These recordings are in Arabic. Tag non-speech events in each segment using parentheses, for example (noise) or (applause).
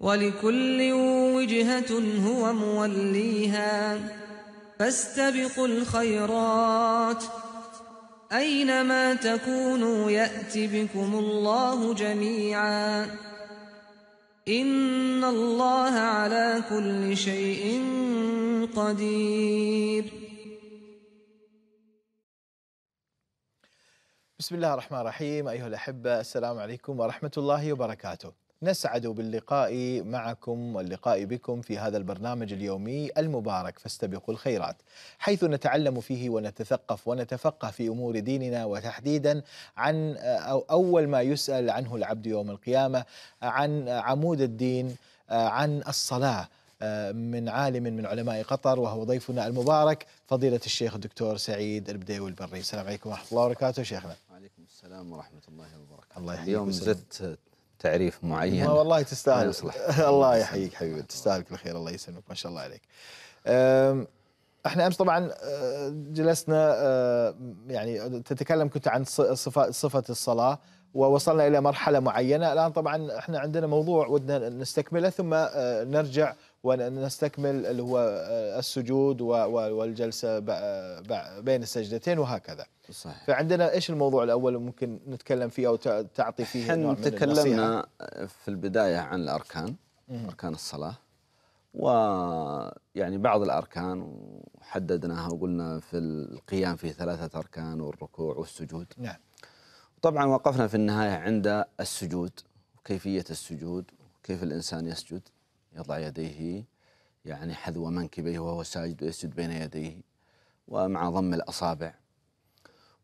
ولكل وجهة هو موليها فاستبقوا الخيرات أينما تكونوا يأت بكم الله جميعا إن الله على كل شيء قدير بسم الله الرحمن الرحيم أيها الأحبة السلام عليكم ورحمة الله وبركاته نسعد باللقاء معكم واللقاء بكم في هذا البرنامج اليومي المبارك فاستبقوا الخيرات حيث نتعلم فيه ونتثقف ونتفقه في امور ديننا وتحديدا عن أو اول ما يسال عنه العبد يوم القيامه عن عمود الدين عن الصلاه من عالم من علماء قطر وهو ضيفنا المبارك فضيلة الشيخ الدكتور سعيد البديوي البري السلام عليكم ورحمة الله وبركاته شيخنا وعليكم السلام ورحمة الله وبركاته الله يحييك اليوم زدت تعريف معين والله تستاهل (laughs) الله يحييك حبيبي تستاهل كل خير الله يسلمك ما شاء الله عليك احنا امس طبعا أه، جلسنا أه، يعني تتكلم كنت عن صفه صفه الصلاه ووصلنا الى مرحله معينه الان طبعا احنا عندنا موضوع ودنا نستكمله ثم أه، نرجع ونستكمل اللي هو آه، السجود والجلسه آه، بين السجدتين وهكذا صحيح. فعندنا ايش الموضوع الاول ممكن نتكلم فيه او تعطي فيه احنا تكلمنا في البدايه عن الاركان اركان الصلاه ويعني بعض الاركان وحددناها وقلنا في القيام في ثلاثه اركان والركوع والسجود نعم طبعا وقفنا في النهايه عند السجود وكيفيه السجود وكيف الانسان يسجد يضع يديه يعني حذو منكبيه وهو ساجد ويسجد بين يديه ومع ضم الأصابع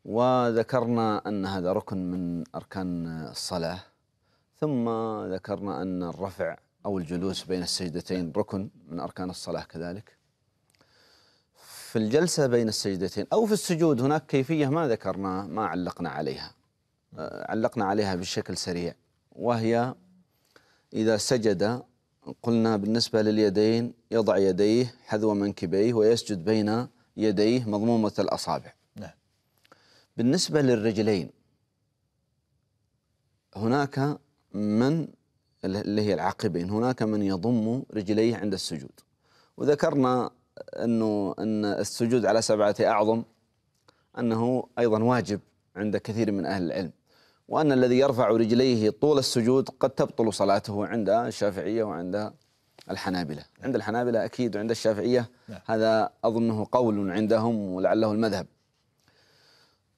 وذكرنا أن هذا ركن من أركان الصلاة ثم ذكرنا أن الرفع أو الجلوس بين السجدتين ركن من أركان الصلاة كذلك في الجلسة بين السجدتين أو في السجود هناك كيفية ما ذكرنا ما علقنا عليها آه، علقنا عليها بشكل سريع وهي إذا سجد قلنا بالنسبة لليدين يضع يديه حذو منكبيه ويسجد بين يديه مضمومة الأصابع نعم. بالنسبة للرجلين هناك من اللي هي العقبين هناك من يضم رجليه عند السجود وذكرنا أنه أن السجود على سبعة أعظم أنه أيضا واجب عند كثير من أهل العلم وأن الذي يرفع رجليه طول السجود قد تبطل صلاته عند الشافعية وعند الحنابلة عند الحنابلة أكيد وعند الشافعية نعم. هذا أظنه قول عندهم ولعله المذهب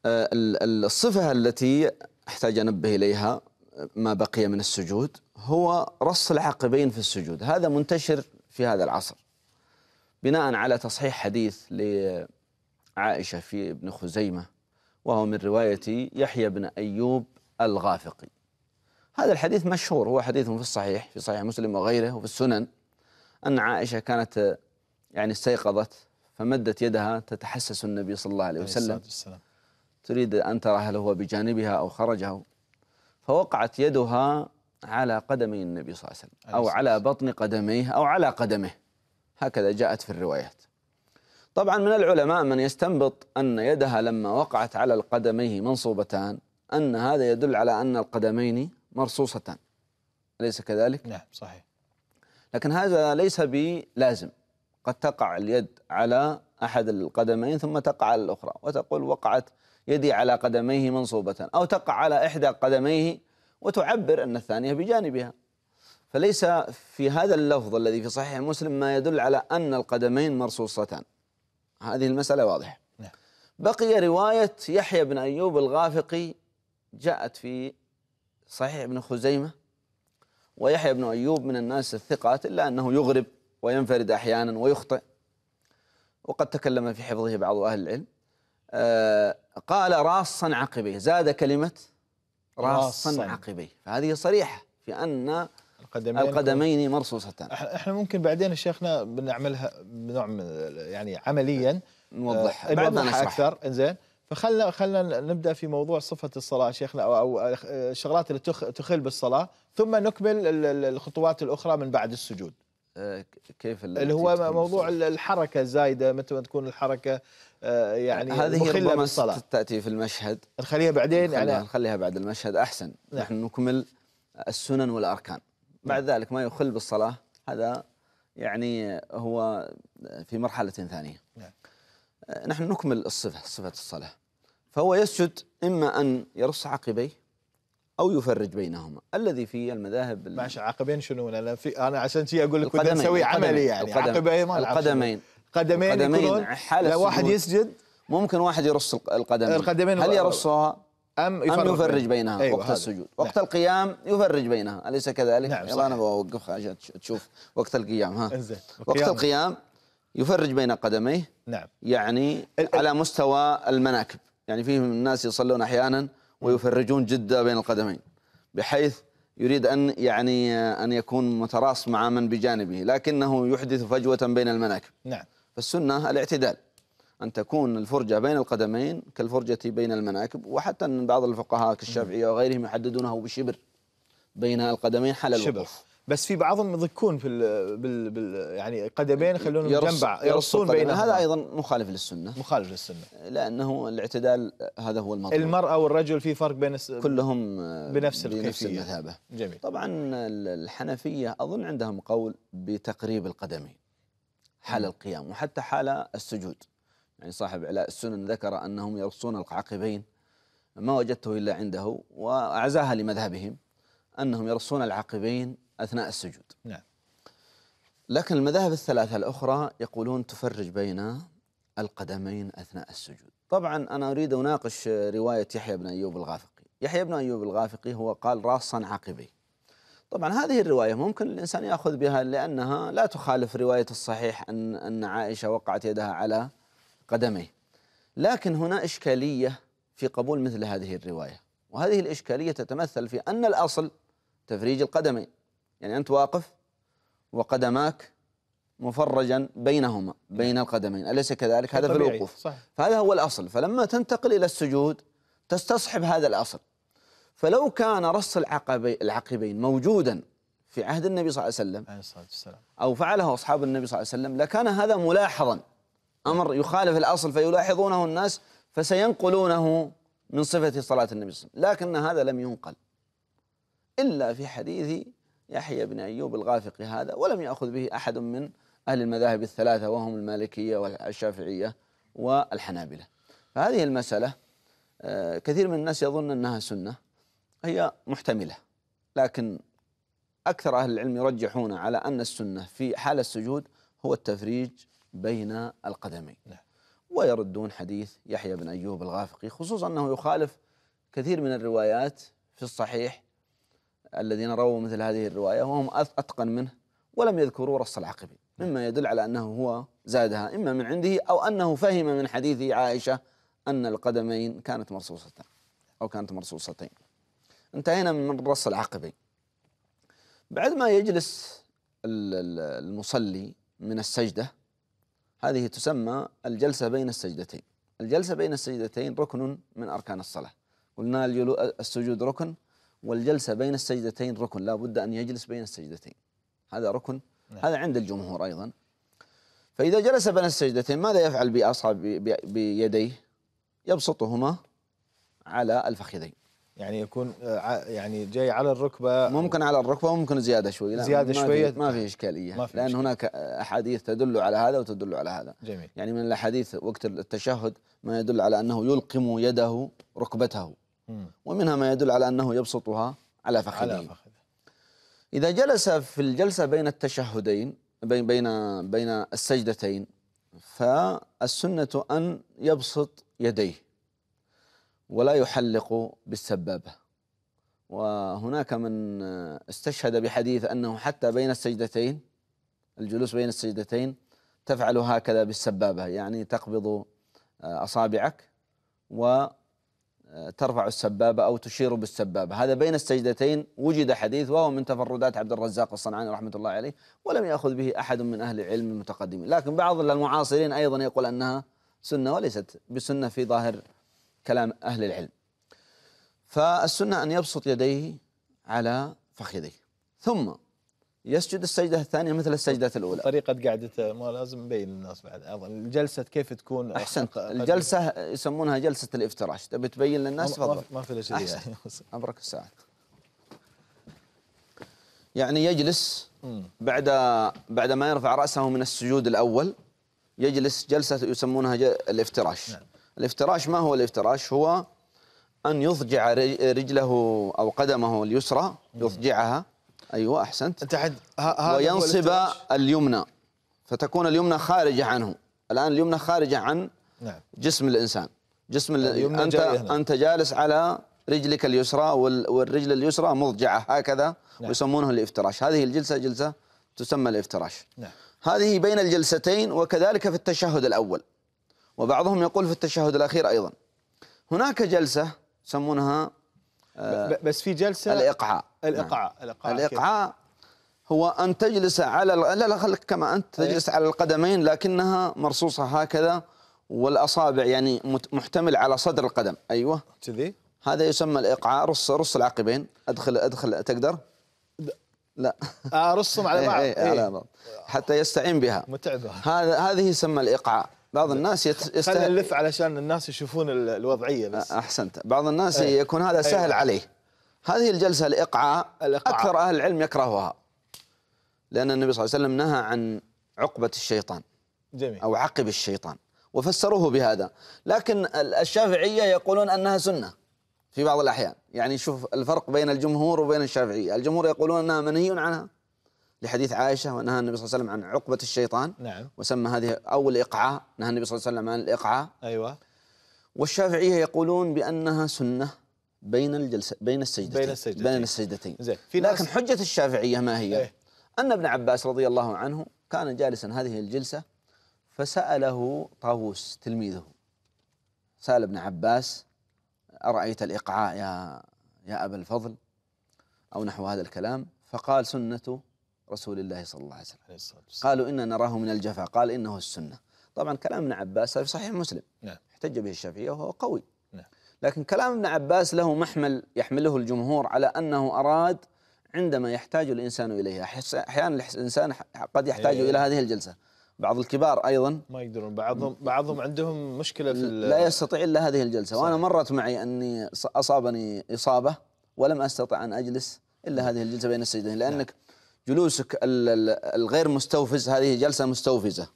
آه، الصفة التي أحتاج أنبه إليها آه، ما بقي من السجود هو رص العقبين في السجود هذا منتشر في هذا العصر بناء على تصحيح حديث لعائشة في ابن خزيمة وهو من رواية يحيى بن أيوب الغافقي هذا الحديث مشهور هو حديث في الصحيح في صحيح مسلم وغيره وفي السنن أن عائشة كانت يعني استيقظت فمدت يدها تتحسس النبي صلى الله عليه وسلم تريد أن ترى هل هو بجانبها أو خرجه فوقعت يدها على قدمي النبي صلى الله عليه وسلم أو على بطن قدميه أو على قدمه هكذا جاءت في الروايات طبعا من العلماء من يستنبط أن يدها لما وقعت على القدميه منصوبتان أن هذا يدل على أن القدمين مرصوصتان أليس كذلك؟ نعم صحيح لكن هذا ليس بلازم قد تقع اليد على أحد القدمين ثم تقع على الأخرى وتقول وقعت يدي على قدميه منصوبة أو تقع على إحدى قدميه وتعبر أن الثانية بجانبها فليس في هذا اللفظ الذي في صحيح مسلم ما يدل على أن القدمين مرصوصتان هذه المسألة واضحة نعم. بقي رواية يحيى بن أيوب الغافقي جاءت في صحيح ابن خزيمة ويحيى بن أيوب من الناس الثقات إلا أنه يغرب وينفرد أحيانا ويخطئ وقد تكلم في حفظه بعض أهل العلم آه، قال راصا عقبيه زاد كلمة راصا عقبيه فهذه صريحة في أن القدمين, القدمين مرصوصتان احنا ممكن بعدين شيخنا بنعملها بنوع يعني عمليا نوضحها آه، بعدين نشرح اكثر انزين فخلنا خلنا نبدا في موضوع صفه الصلاه شيخنا او الشغلات اللي تخل بالصلاه ثم نكمل الخطوات الاخرى من بعد السجود. آه، كيف اللي هو موضوع الحركه الزايده متى ما تكون الحركه آه، يعني هذه ربما بالصلاة. تاتي في المشهد نخليها بعدين نخليها, يعني نخليها بعد المشهد احسن نعم. نحن نكمل السنن والاركان بعد نعم. ذلك ما يخل بالصلاه هذا يعني هو في مرحله ثانيه نعم. نحن نكمل الصفة صفة الصلاة فهو يسجد إما أن يرص عقبيه أو يفرج بينهما الذي في المذاهب ماشي عقبين شنو أنا في أنا عشان شيء أقول لك بدنا نسوي عملي يعني القدم عقبين ما القدمين قدمين القدمين حالة لو واحد يسجد ممكن واحد يرص القدمين القدمين هل يرصها أم يفرج, أم يفرج بينها أيوة وقت السجود نعم. وقت نعم. القيام يفرج بينها أليس كذلك؟ نعم يلا أنا بوقف عشان تشوف وقت القيام ها وقت القيام يفرج بين قدميه نعم يعني على مستوى المناكب يعني فيه من الناس يصلون احيانا ويفرجون جده بين القدمين بحيث يريد ان يعني ان يكون متراص مع من بجانبه لكنه يحدث فجوه بين المناكب نعم فالسنه الاعتدال أن تكون الفرجة بين القدمين كالفرجة بين المناكب وحتى أن بعض الفقهاء كالشافعية وغيرهم يحددونه بشبر بين القدمين حال الوقوف بس في بعضهم يضكون في بال بال يعني قدمين يخلونهم جنب يرصون بين هذا ايضا مخالف للسنه مخالف للسنه لانه الاعتدال هذا هو المطلوب المراه والرجل في فرق بين كلهم بنفس بنفس المثابه جميل طبعا الحنفيه اظن عندهم قول بتقريب القدمين حال القيام وحتى حال السجود يعني صاحب علاء السنن ذكر انهم يرصون العقبين ما وجدته الا عنده واعزاها لمذهبهم انهم يرصون العقبين أثناء السجود نعم لكن المذاهب الثلاثة الأخرى يقولون تفرج بين القدمين أثناء السجود طبعا أنا أريد أناقش رواية يحيى بن أيوب الغافقي يحيى بن أيوب الغافقي هو قال راصا عقبي طبعا هذه الرواية ممكن الإنسان يأخذ بها لأنها لا تخالف رواية الصحيح أن أن عائشة وقعت يدها على قدميه لكن هنا إشكالية في قبول مثل هذه الرواية وهذه الإشكالية تتمثل في أن الأصل تفريج القدمين يعني أنت واقف وقدماك مفرجا بينهما بين نعم. القدمين أليس كذلك هذا في الوقوف صحيح. فهذا هو الأصل فلما تنتقل إلى السجود تستصحب هذا الأصل فلو كان رص العقبي العقبين موجودا في عهد النبي صلى الله عليه وسلم عليه الصلاة والسلام أو فعله أصحاب النبي صلى الله عليه وسلم لكان هذا ملاحظا أمر يخالف الأصل فيلاحظونه الناس فسينقلونه من صفة صلاة النبي صلى الله عليه وسلم لكن هذا لم ينقل إلا في حديث يحيى بن أيوب الغافقي هذا ولم يأخذ به أحد من أهل المذاهب الثلاثة وهم المالكية والشافعية والحنابلة فهذه المسألة آه، كثير من الناس يظن أنها سنة هي محتملة لكن أكثر أهل العلم يرجحون على أن السنة في حال السجود هو التفريج بين القدمين نعم. ويردون حديث يحيى بن أيوب الغافقي خصوصا أنه يخالف كثير من الروايات في الصحيح الذين رووا مثل هذه الرواية وهم أتقن منه ولم يذكروا رص العقبي نعم. مما يدل على أنه هو زادها إما من عنده أو أنه فهم من حديث عائشة أن القدمين كانت مرصوصتان أو كانت مرصوصتين انتهينا من رص العقبي بعد ما يجلس المصلي من السجدة هذه تسمى الجلسة بين السجدتين الجلسة بين السجدتين ركن من أركان الصلاة قلنا السجود ركن والجلسة بين السجدتين ركن لا بد أن يجلس بين السجدتين هذا ركن نعم. هذا عند الجمهور أيضا فإذا جلس بين السجدتين ماذا يفعل بأصحاب بيديه يبسطهما على الفخذين يعني يكون آه، يعني جاي على الركبه ممكن على الركبه وممكن زياده شوي لا زياده ما شويه ما في اشكاليه ما لان مشكلة. هناك احاديث تدل على هذا وتدل على هذا جميل يعني من الاحاديث وقت التشهد ما يدل على انه يلقم يده ركبته ومنها ما يدل على أنه يبسطها على فخذه على فخذه إذا جلس في الجلسة بين التشهدين بين بين بين السجدتين فالسنة أن يبسط يديه ولا يحلق بالسبابة وهناك من استشهد بحديث أنه حتى بين السجدتين الجلوس بين السجدتين تفعل هكذا بالسبابة يعني تقبض أصابعك و ترفع السبابة أو تشير بالسبابة هذا بين السجدتين وجد حديث وهو من تفردات عبد الرزاق الصنعاني رحمة الله عليه ولم يأخذ به أحد من أهل العلم المتقدمين لكن بعض المعاصرين أيضا يقول أنها سنة وليست بسنة في ظاهر كلام أهل العلم فالسنة أن يبسط يديه على فخذيه ثم يسجد السجدة الثانية مثل السجدة الأولى طريقة قعدته ما لازم نبين للناس بعد الجلسة كيف تكون أحسنت الجلسة يسمونها جلسة الافتراش تبي تبين للناس تفضل ما في شيء أحسن يعني. (laughs) أبرك الساعة يعني يجلس بعد بعد ما يرفع رأسه من السجود الأول يجلس جلسة يسمونها الافتراش نعم. الافتراش ما هو الافتراش هو أن يضجع رجله أو قدمه اليسرى يضجعها أيوة أحسنت تحت وينصب اليمنى فتكون اليمنى خارجة عنه الآن اليمنى خارجة عن نعم. جسم الإنسان جسم اليمنى أنت أنت جالس على رجلك اليسرى والرجل اليسرى مضجعة هكذا نعم. ويسمونه الافتراش هذه الجلسة جلسة تسمى الافتراش نعم. هذه بين الجلستين وكذلك في التشهد الأول وبعضهم يقول في التشهد الأخير أيضا هناك جلسة يسمونها آه، بس في جلسة الإقعاء نعم. الإقعاء الإقعاء, الإقعاء هو أن تجلس على لا لا خلك كما أنت إيه. تجلس على القدمين لكنها مرصوصة هكذا والأصابع يعني محتمل على صدر القدم أيوه كذي هذا يسمى الإقعاء رص رص العقبين أدخل أدخل تقدر لا ارصهم آه، على (laughs) إيه، بعض إيه إيه أيه حتى يستعين بها متعبه هذا هذه يسمى الاقعاء بعض الناس يستهل نلف علشان الناس يشوفون الوضعيه بس احسنت بعض الناس أيه. يكون هذا إيه. سهل أيه. عليه هذه الجلسة الإقعاء, الإقعاء. أكثر أهل العلم يكرهها لأن النبي صلى الله عليه وسلم نهى عن عقبة الشيطان جميل. أو عقب الشيطان وفسروه بهذا لكن الشافعية يقولون أنها سنة في بعض الأحيان يعني شوف الفرق بين الجمهور وبين الشافعية الجمهور يقولون أنها منهي عنها لحديث عائشة ونهى النبي صلى الله عليه وسلم عن عقبة الشيطان نعم وسمى هذه أو الإقعاء نهى النبي صلى الله عليه وسلم عن الإقعاء أيوة والشافعية يقولون بأنها سنة بين الجلسة بين السجدتين بين السجدتين بين السجدتين زين في لكن حجة الشافعية ما هي؟ ايه؟ أن ابن عباس رضي الله عنه كان جالسا هذه الجلسة فسأله طاووس تلميذه سأل ابن عباس أرأيت الإقعاء يا يا أبا الفضل أو نحو هذا الكلام فقال سنة رسول الله صلى الله عليه وسلم قالوا إن نراه من الجفا قال إنه السنة طبعا كلام ابن عباس في صحيح مسلم نعم. احتج به الشافعية وهو قوي لكن كلام ابن عباس له محمل يحمله الجمهور على أنه أراد عندما يحتاج الإنسان إليها أحيانا الإنسان قد يحتاج إيه. إلى هذه الجلسة بعض الكبار أيضا ما يقدرون بعضهم بعضهم عندهم مشكلة في لا يستطيع إلا هذه الجلسة صحيح. وأنا مرت معي أني أصابني إصابة ولم أستطع أن أجلس إلا هذه الجلسة بين السجدين لأنك جلوسك الغير مستوفز هذه جلسة مستوفزة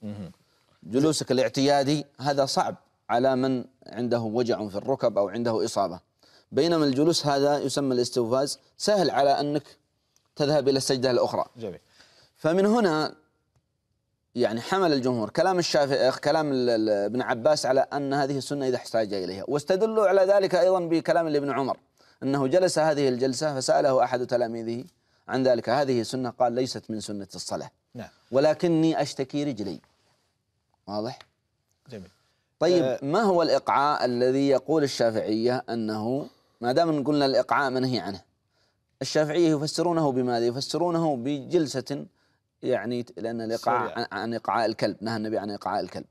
جلوسك الاعتيادي هذا صعب على من عنده وجع في الركب أو عنده إصابة بينما الجلوس هذا يسمى الاستوفاز سهل على أنك تذهب إلى السجدة الأخرى جميل فمن هنا يعني حمل الجمهور كلام الشافعي كلام ابن عباس على أن هذه السنة إذا احتاج إليها واستدلوا على ذلك أيضا بكلام ابن عمر أنه جلس هذه الجلسة فسأله أحد تلاميذه عن ذلك هذه سنة قال ليست من سنة الصلاة نعم. ولكني أشتكي رجلي واضح؟ جميل طيب آه. ما هو الإقعاء الذي يقول الشافعية أنه ما دام قلنا الإقعاء منهي عنه الشافعية يفسرونه بماذا؟ يفسرونه بجلسة يعني لأن الإقعاء عن, إقعاء الكلب نهى النبي عن إقعاء الكلب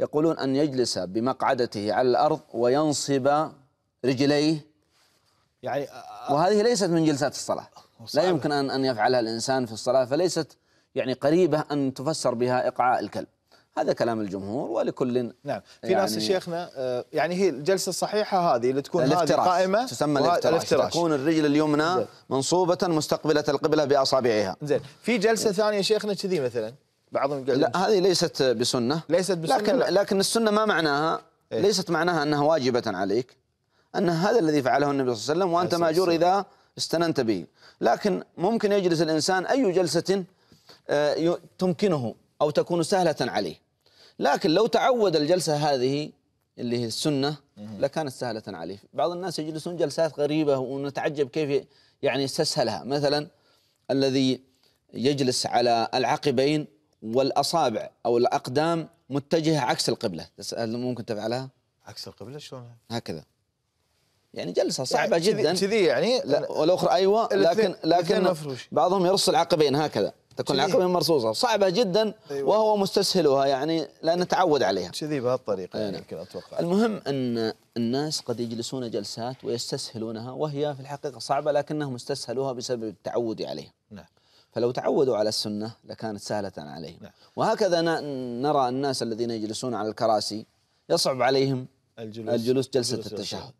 يقولون أن يجلس بمقعدته على الأرض وينصب رجليه يعني آه، آه. وهذه ليست من جلسات الصلاة لا يمكن أن أن يفعلها الإنسان في الصلاة فليست يعني قريبة أن تفسر بها إقعاء الكلب هذا كلام الجمهور ولكل نعم في يعني ناس شيخنا آه، يعني هي الجلسه الصحيحه هذه اللي تكون هذه قائمه تسمى الافتراش, الافتراش تكون الرجل اليمنى منصوبه مستقبله القبله باصابعها زين في جلسه زين. ثانيه شيخنا كذي مثلا بعضهم لا هذه ليست بسنه ليست بسنه لكن لا. لكن السنه ما معناها إيه؟ ليست معناها انها واجبه عليك ان هذا الذي فعله النبي صلى الله عليه وسلم وانت ماجور اذا استننت به لكن ممكن يجلس الانسان اي جلسه آه، تمكنه او تكون سهله عليه لكن لو تعود الجلسة هذه اللي هي السنة لكانت سهلة عليه بعض الناس يجلسون جلسات غريبة ونتعجب كيف يعني يستسهلها مثلا الذي يجلس على العقبين والأصابع أو الأقدام متجهة عكس القبلة هل ممكن تفعلها؟ عكس القبلة شلون؟ هكذا يعني جلسة يعني صعبة يعني جدا كذي يعني لا والأخرى أيوة لكن لكن بعضهم يرص العقبين هكذا تكون العقبه مرصوصه صعبه جدا أيوة. وهو مستسهلها يعني لا نتعود عليها كذي بهالطريقه يعني أيوة. يمكن اتوقع المهم ان الناس قد يجلسون جلسات ويستسهلونها وهي في الحقيقه صعبه لكنهم استسهلوها بسبب التعود عليها نعم فلو تعودوا على السنه لكانت سهله عليهم نعم. وهكذا نرى الناس الذين يجلسون على الكراسي يصعب عليهم الجلوس, الجلوس جلسه التشهد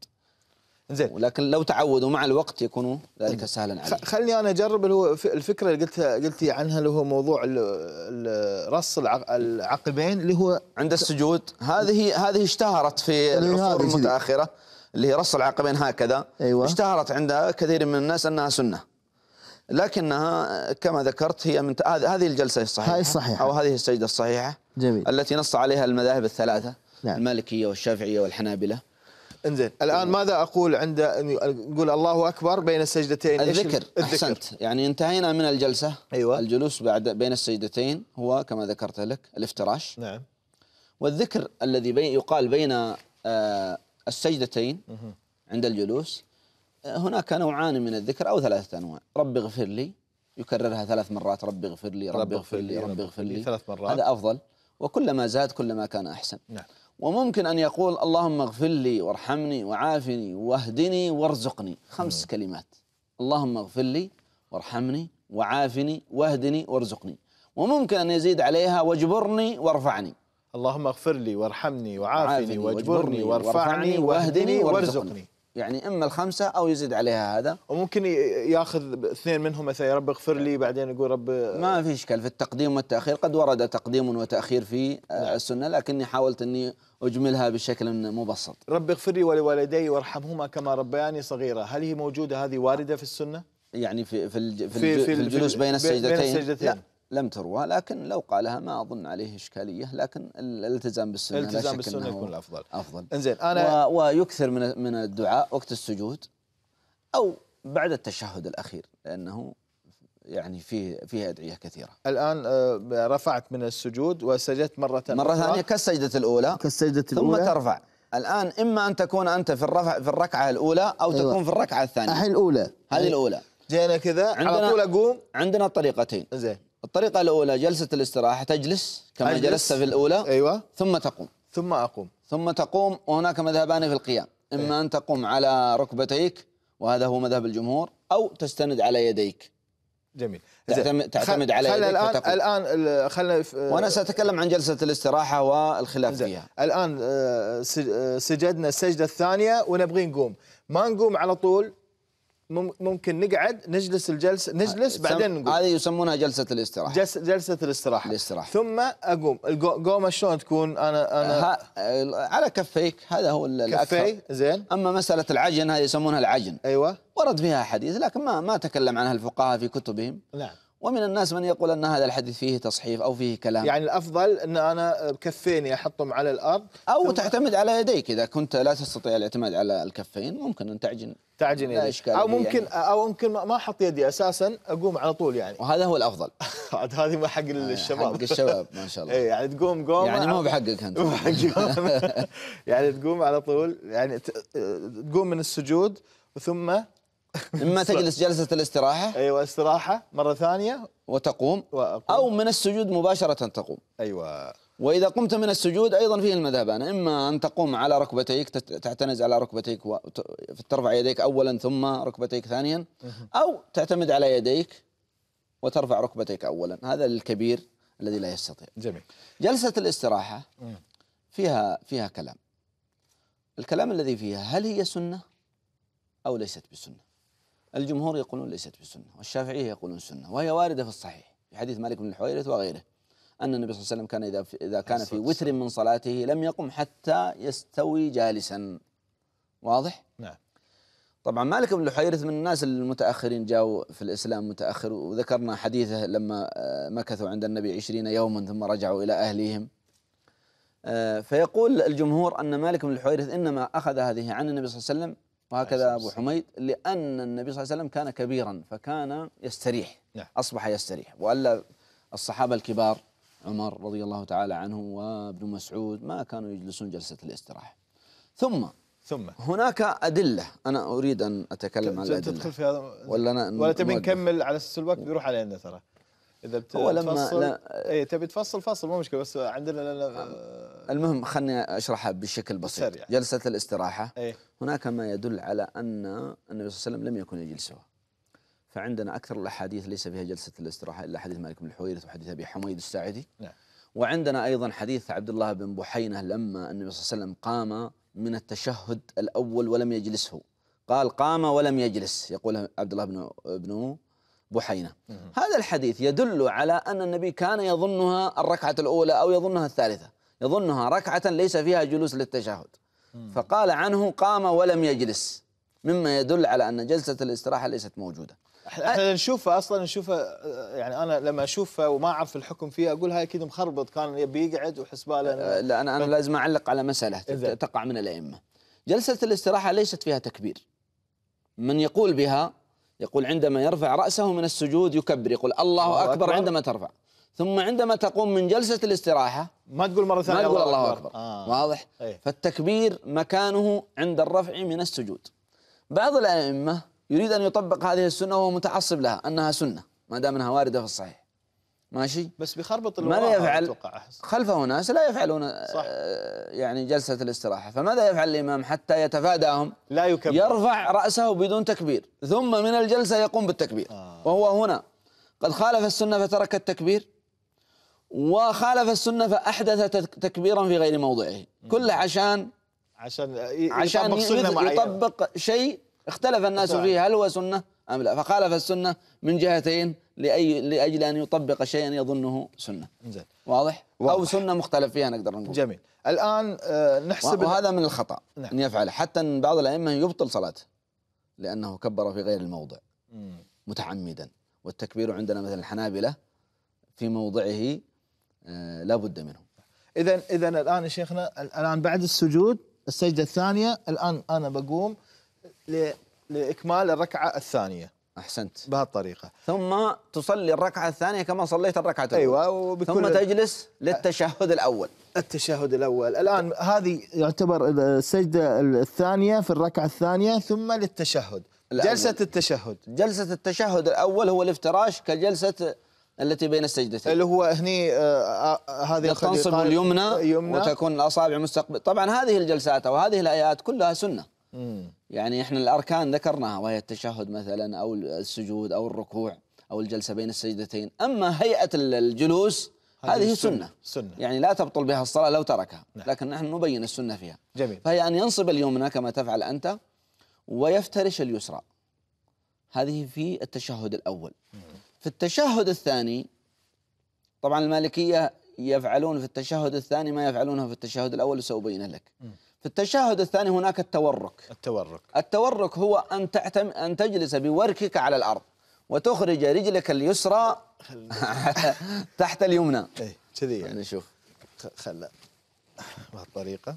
زين ولكن لو تعودوا مع الوقت يكون ذلك طيب. سهلا عليهم خليني انا اجرب اللي هو الفكره اللي قلتها قلتي عنها اللي هو موضوع رص العقبين اللي هو عند السجود هذه هذه اشتهرت في العصور المتاخره اللي هي رص العقبين هكذا أيوة. اشتهرت عند كثير من الناس انها سنه لكنها كما ذكرت هي من هذه الجلسه الصحيحه هاي الصحيحه او هذه السجده الصحيحه جميل التي نص عليها المذاهب الثلاثه نعم. المالكيه والشافعيه والحنابله انزين الان ماذا اقول عند نقول الله اكبر بين السجدتين الذكر, الذكر. احسنت يعني انتهينا من الجلسه ايوه الجلوس بعد بين السجدتين هو كما ذكرت لك الافتراش نعم والذكر الذي بي يقال بين آه السجدتين عند الجلوس آه، هناك نوعان من الذكر او ثلاثه انواع رب اغفر لي يكررها ثلاث مرات رب اغفر لي رب اغفر لي رب اغفر لي, رب اغفر لي. ثلاث مرات هذا افضل وكلما زاد كلما كان احسن نعم وممكن أن يقول اللهم اغفر لي وارحمني وعافني واهدني وارزقني خمس كلمات اللهم اغفر لي وارحمني وعافني واهدني وارزقني وممكن أن يزيد عليها واجبرني وارفعني اللهم اغفر لي وارحمني وعافني واجبرني وارفعني واهدني وارزقني يعني اما الخمسه او يزيد عليها هذا وممكن ياخذ اثنين منهم مثلا يا رب اغفر لي بعدين يقول رب ما في اشكال في التقديم والتاخير قد ورد تقديم وتاخير في آه، نعم. السنه لكني حاولت اني اجملها بشكل مبسط رب اغفر لي ولوالدي وارحمهما كما ربياني صغيره هل هي موجوده هذه وارده في السنه يعني في في في, في, في الجلوس بين السجدتين, بين السجدتين. لا لم تروى لكن لو قالها ما اظن عليه اشكاليه لكن الالتزام بالسنه الالتزام بالسنه يكون الافضل افضل انزين انا و... ويكثر من من الدعاء وقت السجود او بعد التشهد الاخير لانه يعني فيه فيه ادعيه كثيره. الان آه، رفعت من السجود وسجدت مره مره ثانيه كالسجده الاولى كالسجده الاولى ثم ترفع الآن إما أن تكون أنت في الرفع في الركعة الأولى أو أيوة. تكون في الركعة الثانية. هذه الأولى. هذه الأولى. جينا كذا على طول أقوم. عندنا طريقتين. زين. الطريقة الأولى جلسة الاستراحة تجلس كما أجلس. جلست في الأولى أيوة ثم تقوم ثم أقوم ثم تقوم وهناك مذهبان في القيام إما أيوة. أن تقوم على ركبتيك وهذا هو مذهب الجمهور أو تستند على يديك جميل تعتمد, تعتمد على خلنا الآن وتقوم. الآن خلنا وأنا سأتكلم عن جلسة الاستراحة والخلاف فيها الآن آه، آه، سجدنا السجدة الثانية ونبغي نقوم ما نقوم على طول ممكن نقعد نجلس الجلسه آه، نجلس بعدين نقوم هذه يسمونها جلسه الاستراحه جلسه جلسه الاستراحه الاستراحه ثم اقوم القومه شلون تكون انا انا آه، على كفيك هذا هو كفي زين اما مساله العجن هذه يسمونها العجن ايوه ورد فيها حديث لكن ما ما تكلم عنها الفقهاء في كتبهم نعم ومن الناس من يقول ان هذا الحديث فيه تصحيف او فيه كلام يعني الافضل ان انا بكفيني احطهم على الارض او تعتمد على يديك اذا كنت لا تستطيع الاعتماد على الكفين ممكن ان تعجن تعجن لا اشكال او يعني. ممكن يعني. او ممكن ما احط يدي اساسا اقوم على طول يعني وهذا هو الافضل عاد (laughs) هذه ما حق آه، الشباب حق الشباب ما شاء الله (laughs) إيه، يعني تقوم قوم يعني مو بحقك انت (laughs) يعني تقوم على طول يعني آه، تقوم من السجود ثم اما (laughs) تجلس جلسه الاستراحه ايوه استراحه مره ثانيه وتقوم او من السجود مباشره تقوم ايوه واذا قمت من السجود ايضا فيه المذهبان اما ان تقوم على ركبتيك تعتنز على ركبتيك وترفع يديك اولا ثم ركبتيك ثانيا او تعتمد على يديك وترفع ركبتيك اولا هذا للكبير الذي لا يستطيع جميل جلسه الاستراحه فيها فيها كلام الكلام الذي فيها هل هي سنه او ليست بسنه الجمهور يقولون ليست بسنة والشافعية يقولون سنة وهي واردة في الصحيح في حديث مالك بن الحويرث وغيره أن النبي صلى الله عليه وسلم كان إذا إذا كان في وتر من صلاته لم يقم حتى يستوي جالسا واضح؟ نعم طبعا مالك بن الحويرث من الناس المتأخرين جاءوا في الإسلام متأخر وذكرنا حديثه لما آه، مكثوا عند النبي عشرين يوما ثم رجعوا إلى أهليهم آه، فيقول الجمهور أن مالك بن الحويرث إنما أخذ هذه عن النبي صلى الله عليه وسلم وهكذا أبو حميد لأن النبي صلى الله عليه وسلم كان كبيرا فكان يستريح نعم. أصبح يستريح وألا الصحابة الكبار عمر رضي الله تعالى عنه وابن مسعود ما كانوا يجلسون جلسة الاستراحة ثم ثم هناك أدلة أنا أريد أن أتكلم عن الأدلة تدخل في هذا ولا, أنا ولا تبي نكمل على أساس الوقت بيروح علينا ترى اذا بتفصل هو لما لا اي تبي تفصل فصل مو مشكله بس عندنا لا المهم خلني اشرحها بشكل بسيط سريع. جلسه الاستراحه أي. هناك ما يدل على ان النبي صلى الله عليه وسلم لم يكن يجلس سوا فعندنا اكثر الاحاديث ليس فيها جلسه الاستراحه الا حديث مالك بن الحويرث وحديث ابي حميد الساعدي نعم. وعندنا ايضا حديث عبد الله بن بحينه لما النبي صلى الله عليه وسلم قام من التشهد الاول ولم يجلسه قال قام ولم يجلس يقول عبد الله بن بن بحينة هذا الحديث يدل على أن النبي كان يظنها الركعة الأولى أو يظنها الثالثة يظنها ركعة ليس فيها جلوس للتشهد فقال عنه قام ولم يجلس مما يدل على أن جلسة الاستراحة ليست موجودة احنا نشوفها اصلا نشوفها يعني انا لما اشوفها وما اعرف الحكم فيها اقول هاي اكيد مخربط كان يبي يقعد وحسباله لا انا انا لازم اعلق على مساله تقع من الائمه جلسه الاستراحه ليست فيها تكبير من يقول بها يقول عندما يرفع رأسه من السجود يكبر يقول الله, أكبر, أكبر عندما ترفع ثم عندما تقوم من جلسة الاستراحة ما تقول مرة ثانية ما تقول الله, الله أكبر, أكبر. آه. واضح أيه. فالتكبير مكانه عند الرفع من السجود بعض الأئمة يريد أن يطبق هذه السنة وهو متعصب لها أنها سنة ما دام أنها واردة في الصحيح ماشي بس بيخربط ماذا يفعل خلفه ناس لا يفعلون صح. آه، يعني جلسة الاستراحة فماذا يفعل الإمام حتى يتفاداهم لا يكبر يرفع رأسه بدون تكبير ثم من الجلسة يقوم بالتكبير آه. وهو هنا قد خالف السنة فترك التكبير وخالف السنة فأحدث تكبيرا في غير موضعه كله عشان عشان عشان يطبق شيء اختلف الناس فيه هل هو سنة أم لا فخالف السنة من جهتين لأي لأجل أن يطبق شيئا يظنه سنة زين واضح؟, واضح أو سنة مختلف فيها نقدر نقول جميل الآن آه، نحسب وهذا من الخطأ نعم. أن يفعله حتى أن بعض الأئمة يبطل صلاته لأنه كبر في غير الموضع متعمدا والتكبير عندنا مثل الحنابلة في موضعه آه، لا بد منه إذا إذا الآن شيخنا الآن بعد السجود السجدة الثانية الآن أنا بقوم لإكمال الركعة الثانية أحسنت بهالطريقة ثم تصلي الركعة الثانية كما صليت الركعة الأولى أيوة وبكل ثم تجلس للتشهد الأول التشهد الأول الآن هذه يعتبر السجدة الثانية في الركعة الثانية ثم للتشهد الأول. جلسة التشهد جلسة التشهد الأول هو الافتراش كجلسة التي بين السجدتين اللي هو هني آه، آه، هذه هذه تنصب اليمنى, وتكون الأصابع مستقبل طبعا هذه الجلسات أو هذه الآيات كلها سنة مم. يعني احنا الاركان ذكرناها وهي التشهد مثلا او السجود او الركوع او الجلسه بين السجدتين، اما هيئه الجلوس هذه سنة سنة يعني لا تبطل بها الصلاة لو تركها نعم. لكن نحن نبين السنة فيها جميل فهي أن ينصب اليمنى كما تفعل أنت ويفترش اليسرى هذه في التشهد الأول مم. في التشهد الثاني طبعا المالكية يفعلون في التشهد الثاني ما يفعلونه في التشهد الأول وسأبين لك مم. في التشهد الثاني هناك التورك التورك التورك هو أن تعتم أن تجلس بوركك على الأرض وتخرج رجلك اليسرى (laughs) تحت اليمنى ايه كذي يعني نشوف خل بهالطريقه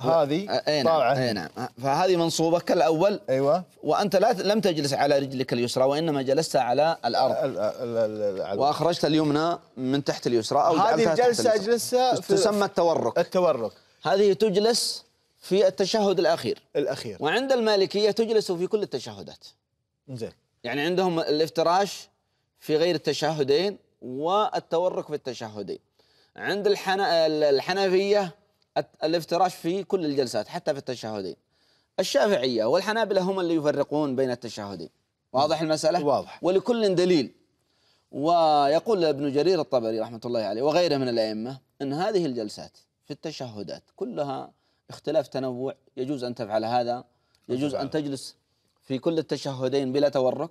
هذه نعم، طالعه اي نعم فهذه منصوبه كالاول ايوه وانت لا لم تجلس على رجلك اليسرى وانما جلست على الارض الـ الـ الـ واخرجت اليمنى من تحت اليسرى او هذه الجلسه اجلسها تسمى التورك التورك هذه تجلس في التشهد الأخير الأخير وعند المالكية تجلس في كل التشهدات زين يعني عندهم الافتراش في غير التشهدين والتورك في التشهدين عند الحنا... الحنفية الافتراش في كل الجلسات حتى في التشهدين الشافعية والحنابلة هم اللي يفرقون بين التشهدين واضح المسألة؟ واضح ولكل دليل ويقول ابن جرير الطبري رحمة الله عليه وغيره من الأئمة أن هذه الجلسات في التشهدات كلها اختلاف تنوع يجوز أن تفعل هذا يجوز أن تجلس في كل التشهدين بلا تورك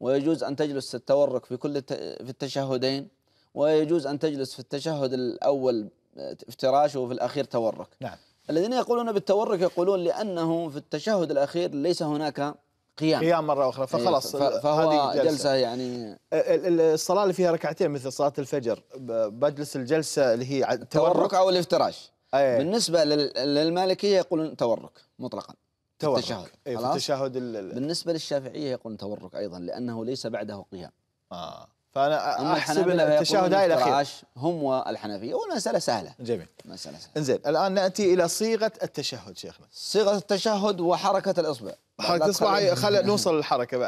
ويجوز أن تجلس التورك في كل في التشهدين ويجوز أن تجلس في التشهد الأول افتراش وفي الأخير تورك نعم الذين يقولون بالتورك يقولون لأنه في التشهد الأخير ليس هناك قيام قيام مره اخرى إيه، فخلاص فهو جلسة. جلسه يعني إيه، الصلاه اللي فيها ركعتين مثل صلاه الفجر بجلس الجلسه اللي هي التورك او الافتراش أيه. بالنسبه للمالكيه يقولون تورك مطلقا تورك التشهد أيه في التشهد بالنسبه للشافعيه يقولون تورك ايضا لانه ليس بعده قيام آه. فانا احسب ان التشهد هاي الاخير هم والحنفيه والمساله سهله جميل مساله سهله انزين الان ناتي الى صيغه التشهد شيخنا صيغه التشهد وحركه الاصبع حركه الاصبع خل نوصل للحركه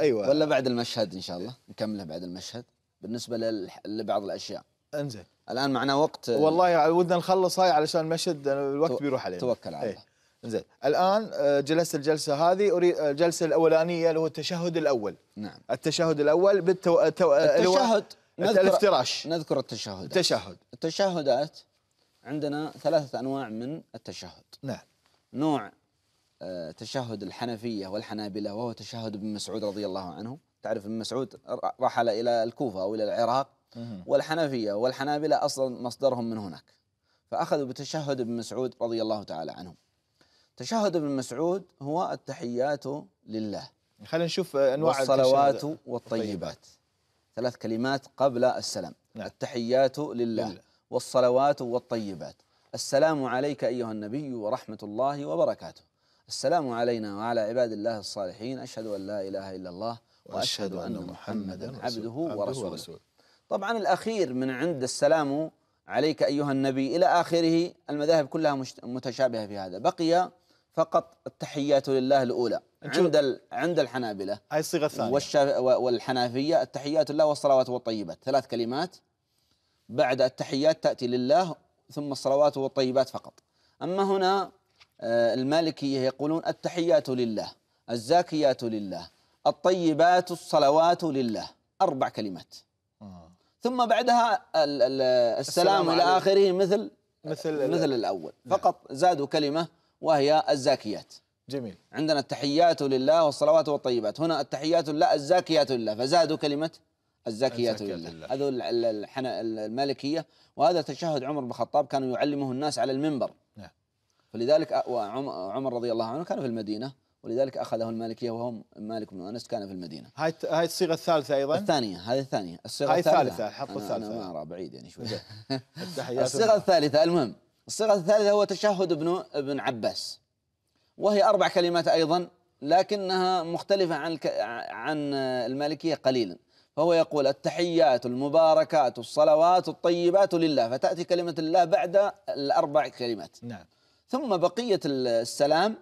ايوه ولا بعد المشهد ان شاء الله نكمله بعد المشهد بالنسبه لبعض الاشياء انزين الان معنا وقت والله ودنا نخلص هاي علشان المشهد الوقت بيروح علينا توكل على إيه. الله زين الان آه، جلست الجلسه هذه اريد آه، الجلسه الاولانيه اللي هو التشهد الاول نعم التشهد الاول بالتو... التو... آه، التشهد نذكر الافتراش نذكر التشهد التشهد التشهدات عندنا ثلاثه انواع من التشهد نعم نوع تشهد الحنفيه والحنابله وهو تشهد ابن مسعود رضي الله عنه تعرف ابن مسعود رحل الى الكوفه او الى العراق والحنفيه والحنابله اصلا مصدرهم من هناك فاخذوا بتشهد ابن مسعود رضي الله تعالى عنه تشهد ابن مسعود هو التحيات لله خلينا نشوف آه، انواع الصلوات والطيبات ثلاث كلمات قبل السلام نعم. التحيات لله, لله والصلوات والطيبات السلام عليك ايها النبي ورحمه الله وبركاته السلام علينا وعلى عباد الله الصالحين اشهد ان لا اله الا الله واشهد ان محمدا عبده ورسوله, ورسوله طبعا الاخير من عند السلام عليك ايها النبي الى اخره المذاهب كلها متشابهه في هذا بقي فقط التحيات لله الأولى عند عند الحنابلة هاي الصيغة الثانية والحنفيه التحيات لله والصلوات والطيبات ثلاث كلمات بعد التحيات تأتي لله ثم الصلوات والطيبات فقط أما هنا آه، المالكية يقولون التحيات لله الزاكيات لله الطيبات الصلوات لله أربع كلمات آه. ثم بعدها السلام, السلام إلى آخره مثل مثل مثل الأول نعم. فقط زادوا كلمة وهي الزاكيات جميل عندنا التحيات لله والصلوات والطيبات هنا التحيات لله الزاكيات لله فزادوا كلمة الزاكيات لله هذا المالكية وهذا تشهد عمر بن الخطاب كانوا يعلمه الناس على المنبر نعم. فلذلك عمر رضي الله عنه كان في المدينة ولذلك أخذه المالكية وهم مالك بن أنس كان في المدينة هاي هاي الصيغة الثالثة أيضا الثانية هذه الثانية الصيغة هاي الثالثة حط الثالثة أنا, أرى بعيد يعني شوي (laughs) (laughs) الصيغة الثالثة المهم الصيغة الثالثة هو تشهد ابن ابن عباس وهي أربع كلمات أيضا لكنها مختلفة عن عن المالكية قليلا فهو يقول التحيات المباركات الصلوات الطيبات لله فتأتي كلمة الله بعد الأربع كلمات نعم ثم بقية السلام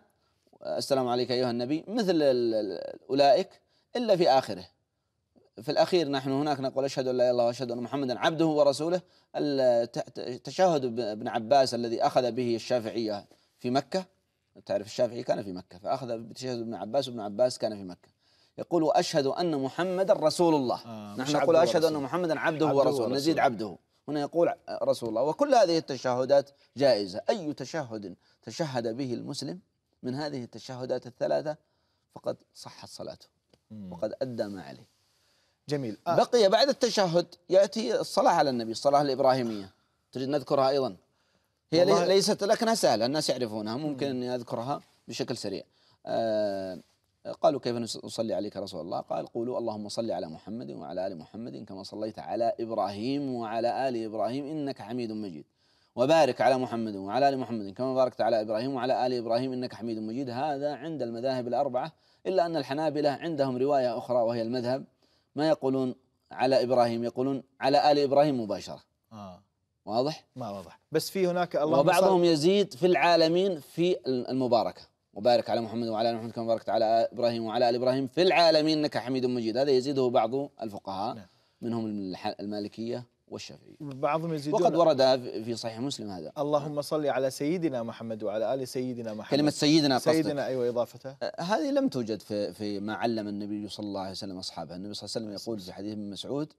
السلام عليك أيها النبي مثل أولئك إلا في آخره في الأخير نحن هناك نقول أشهد أن لا إله إلا الله وأشهد أن محمدا عبده ورسوله تشهد ابن عباس الذي أخذ به الشافعية في مكة تعرف الشافعي كان في مكة فأخذ بتشهد ابن عباس وابن عباس كان في مكة يقول وأشهد أن محمدا رسول الله آه نحن نقول أشهد أن محمدا عبده, عبده ورسوله ورسول. نزيد عبده هنا يقول رسول الله وكل هذه التشهدات جائزة أي تشهد تشهد به المسلم من هذه التشهدات الثلاثة فقد صحت صلاته وقد أدى ما عليه جميل آه. بقي بعد التشهد ياتي الصلاه على النبي الصلاه الابراهيميه تريد نذكرها ايضا هي والله... ليست لكنها سهله الناس يعرفونها ممكن اني اذكرها بشكل سريع آه قالوا كيف نصلي عليك رسول الله قال قولوا اللهم صل على محمد وعلى ال محمد كما صليت على ابراهيم وعلى ال ابراهيم انك حميد مجيد وبارك على محمد وعلى ال محمد كما باركت على ابراهيم وعلى ال ابراهيم انك حميد مجيد هذا عند المذاهب الاربعه الا ان الحنابله عندهم روايه اخرى وهي المذهب ما يقولون على ابراهيم يقولون على ال ابراهيم مباشره آه. واضح ما واضح بس في هناك الله وبعضهم يزيد في العالمين في المباركه وبارك على محمد وعلى ال محمد كما باركت على ابراهيم وعلى ال ابراهيم في العالمين انك حميد مجيد هذا يزيده بعض الفقهاء نعم. منهم المالكيه والشافعي بعضهم يزيدون وقد ورد في صحيح مسلم هذا اللهم صل على سيدنا محمد وعلى ال سيدنا محمد كلمه سيدنا سيدنا ايوه اضافته أه، هذه لم توجد في في ما علم النبي صلى الله عليه وسلم اصحابه النبي صلى الله عليه وسلم يقول في حديث ابن مسعود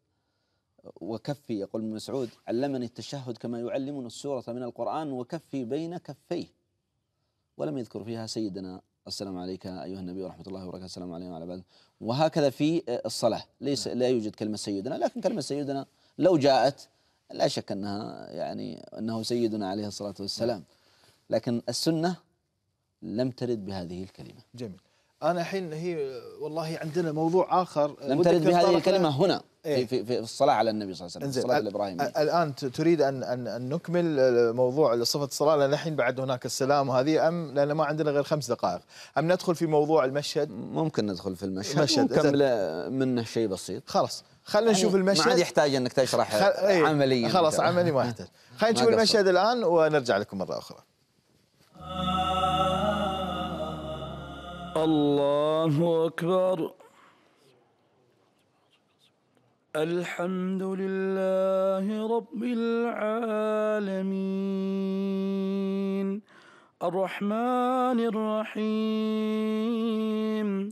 وكفي يقول ابن مسعود علمني التشهد كما يعلمني السوره من القران وكفي بين كفيه ولم يذكر فيها سيدنا السلام عليك ايها النبي ورحمه الله وبركاته السلام عليكم وعلى بعد وهكذا في أه، الصلاه ليس لا يوجد كلمه سيدنا لكن كلمه سيدنا لو جاءت لا شك أنها يعني أنه سيدنا عليه الصلاة والسلام نعم. لكن السنة لم ترد بهذه الكلمة جميل أنا الحين هي والله عندنا موضوع آخر آه، لم ترد بهذه الكلمة هنا إيه. في, في الصلاة على النبي صلى الله عليه وسلم الصلاة الإبراهيمية الآن تريد أن, أن, أن نكمل آه، موضوع صفة الصلاة لأن الحين بعد هناك السلام وهذه أم لأن ما عندنا غير خمس دقائق أم ندخل في موضوع المشهد ممكن ندخل في المشهد ممكن نكمل منه شيء بسيط خلاص خلينا يعني نشوف المشهد ما عاد يحتاج انك تشرح خل... ايه عمليا خلاص عملي (laughs) ما يحتاج خلينا نشوف المشهد الان ونرجع لكم مره اخرى الله اكبر الحمد لله رب العالمين الرحمن الرحيم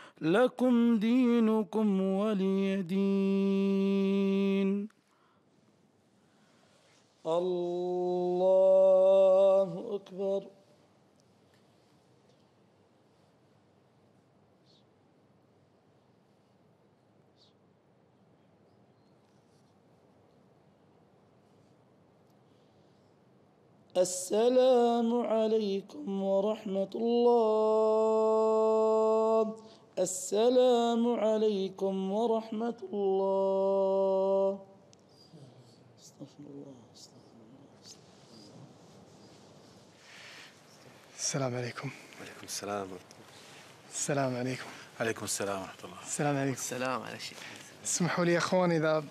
لكم دينكم ولي دين الله أكبر السلام عليكم ورحمة الله السلام عليكم ورحمة الله استغفر الله استغفر الله السلام عليكم وعليكم السلام السلام عليكم عليكم السلام ورحمة الله السلام عليكم السلام على شيخ اسمحوا لي يا اخوان اذا